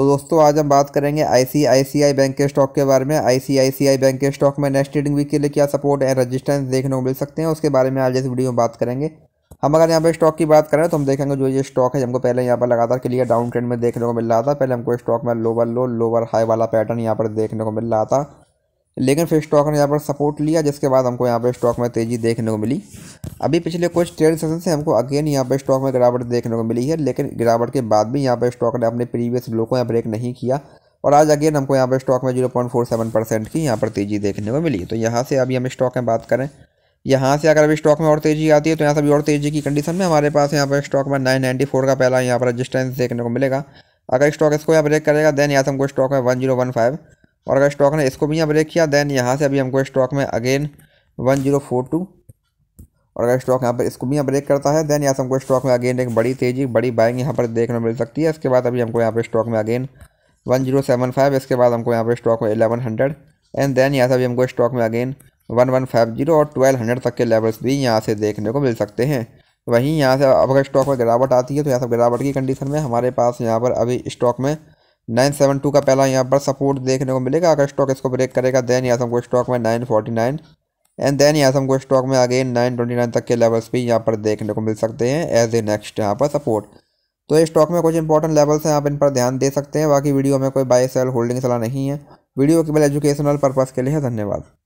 तो दोस्तों आज हम बात करेंगे आईसीआईसीआई बैंक के स्टॉक के बारे में आईसीआईसीआई बैंक के स्टॉक में नेक्स्ट ट्रेडिंग वीक के लिए क्या सपोर्ट एंड रेजिस्टेंस देखने को मिल सकते हैं उसके बारे में आज इस वीडियो में बात करेंगे हम अगर यहाँ पर स्टॉक की बात करें तो हम देखेंगे जो ये स्टॉक है हमको पहले यहाँ पर लगातार क्लियर डाउन ट्रेंड में देखने को मिल रहा था पहले हमको स्टॉक में लोवर लो लोअर हाई वाला पैटर्न यहाँ पर देखने को मिल रहा था लेकिन फिर स्टॉक ने यहाँ पर सपोर्ट लिया जिसके बाद हमको यहाँ पर स्टॉक में तेज़ी देखने को मिली अभी पिछले कुछ ट्रेड सेशन से हमको अगेन यहाँ पर स्टॉक में गिरावट देखने को मिली है लेकिन गिरावट के बाद भी यहाँ पर स्टॉक ने अपने प्रीवियस लो को यहाँ ब्रेक नहीं किया और आज अगेन हमको यहाँ पर स्टॉक में zero point four seven percent की यहाँ पर तेज़ी देखने को मिली तो यहाँ से अभी हम स्टॉक में बात करें यहाँ से अगर अभी स्टॉक में और तेज़ी आती है तो यहाँ से भी और तेज़ी की कंडीशन में हमारे पास यहाँ पर स्टॉक में नाइन नाइन्टी फोर का पहला यहाँ पर रजिस्टेंस देखने को मिलेगा अगर स्टॉक इसको यहाँ ब्रेक करेगा देन यहाँ से हमको स्टॉक में वन जीरो वन फाइव और अगर स्टॉक ने इसको भी यहाँ ब्रेक किया देन यहाँ से अभी हमको स्टॉक में again one zero four two और अगर स्टॉक यहाँ पर इसको भी यहाँ ब्रेक करता है देन यहाँ से हमको स्टॉक में अगेन एक बड़ी तेज़ी बड़ी बाइंग यहाँ पर देखने मिल सकती है इसके बाद अभी हमको यहाँ पर स्टॉक में again one zero seven five इसके बाद हमको यहाँ पर स्टॉक में एलेवन हंड्रेड एंड देन यहाँ से अभी हमको स्टॉक में again one one five zero और ट्वेल्व हंड्रेड तक के लेवल्स भी यहाँ से देखने को मिल सकते हैं वहीं यहाँ से अब अगर स्टॉक में गिरावट आती है तो यहाँ से गिरावट की कंडीशन में हमारे पास यहाँ पर अभी स्टॉक में नाइन सेवन टू का पहला यहाँ पर सपोर्ट देखने को मिलेगा अगर स्टॉक इसको ब्रेक करेगा देन यहाँ से हमको स्टॉक में nine forty nine and then यहाँ से हमको स्टॉक में आगे नाइन ट्वेंटी नाइन तक के लेवल्स भी यहाँ पर देखने को मिल सकते हैं एज ए नेक्स्ट यहाँ पर सपोर्ट तो ये स्टॉक में कुछ इंपॉर्टेंट लेवल्स हैं आप इन पर ध्यान दे सकते हैं बाकी वीडियो में कोई बाय सेल होल्डिंग सलाह नहीं है वीडियो केवल एजुकेशनल पर्पज़ के लिए है धन्यवाद